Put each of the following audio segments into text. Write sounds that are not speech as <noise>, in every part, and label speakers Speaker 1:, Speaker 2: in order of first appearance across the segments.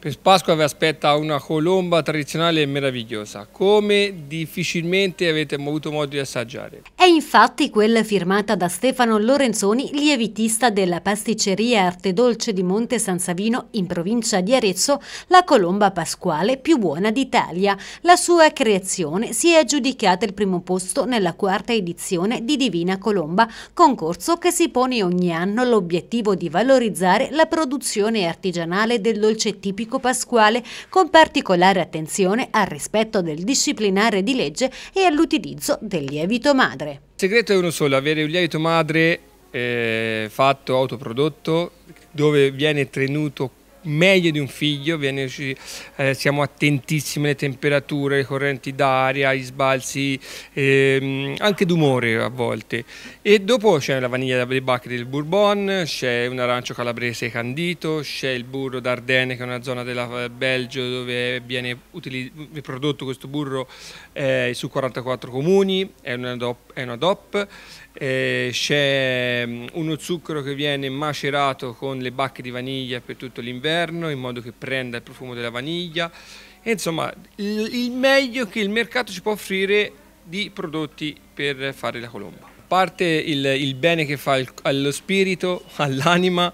Speaker 1: Per Pasqua vi aspetta una colomba tradizionale e meravigliosa, come difficilmente avete avuto modo di assaggiare.
Speaker 2: È infatti quella firmata da Stefano Lorenzoni, lievitista della pasticceria Arte Dolce di Monte San Savino in provincia di Arezzo, la colomba pasquale più buona d'Italia. La sua creazione si è aggiudicata il primo posto nella quarta edizione di Divina Colomba, concorso che si pone ogni anno l'obiettivo di valorizzare la produzione artigianale del dolce tipico Domenico Pasquale, con particolare attenzione al rispetto del disciplinare di legge e all'utilizzo del lievito madre. Il
Speaker 1: segreto è uno solo, avere un lievito madre eh, fatto, autoprodotto, dove viene tenuto meglio di un figlio, viene, eh, siamo attentissimi alle temperature, alle correnti d'aria, agli sbalzi, ehm, anche d'umore a volte. E dopo c'è la vaniglia dei Bacchi del Bourbon, c'è un arancio calabrese candito, c'è il burro d'Ardenne che è una zona del eh, Belgio dove viene prodotto questo burro eh, su 44 comuni, è una DOP, è una DOP eh, c'è mm, uno zucchero che viene macerato con le bacche di vaniglia per tutto l'inverno, all'interno in modo che prenda il profumo della vaniglia e insomma il meglio che il mercato ci può offrire di prodotti per fare la colomba. A parte il, il bene che fa il, allo spirito, <laughs> all'anima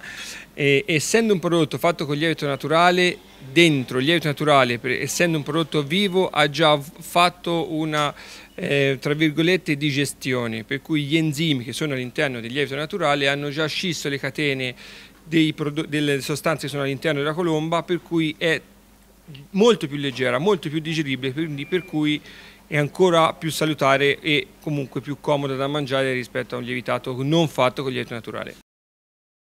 Speaker 1: eh, essendo un prodotto fatto con lievito naturale, dentro il lievito naturale, per, essendo un prodotto vivo, ha già fatto una eh, tra virgolette digestione, per cui gli enzimi che sono all'interno del lievito naturale hanno già scisso le catene delle sostanze che sono all'interno della colomba, per cui è molto più leggera, molto più digeribile, quindi per cui è ancora più salutare e comunque più comoda da mangiare rispetto a un lievitato non fatto con lievito naturale.